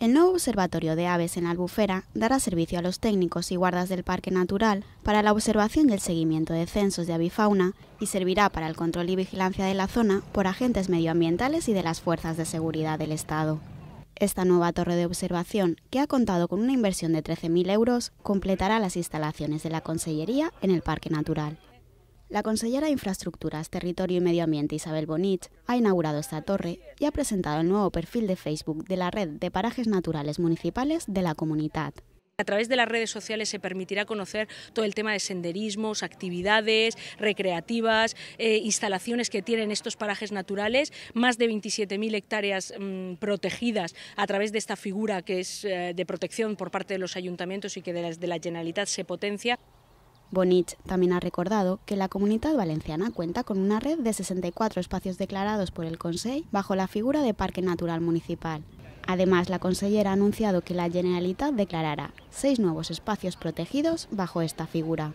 El nuevo observatorio de aves en la Albufera dará servicio a los técnicos y guardas del Parque Natural para la observación y el seguimiento de censos de avifauna y servirá para el control y vigilancia de la zona por agentes medioambientales y de las fuerzas de seguridad del Estado. Esta nueva torre de observación, que ha contado con una inversión de 13.000 euros, completará las instalaciones de la Consellería en el Parque Natural. La consellera de Infraestructuras, Territorio y Medio Ambiente Isabel Bonich ha inaugurado esta torre y ha presentado el nuevo perfil de Facebook de la Red de Parajes Naturales Municipales de la comunidad. A través de las redes sociales se permitirá conocer todo el tema de senderismos, actividades recreativas, eh, instalaciones que tienen estos parajes naturales, más de 27.000 hectáreas mm, protegidas a través de esta figura que es eh, de protección por parte de los ayuntamientos y que de la Generalitat se potencia. Bonich también ha recordado que la comunidad valenciana cuenta con una red de 64 espacios declarados por el Consejo bajo la figura de Parque Natural Municipal. Además, la consellera ha anunciado que la Generalitat declarará seis nuevos espacios protegidos bajo esta figura.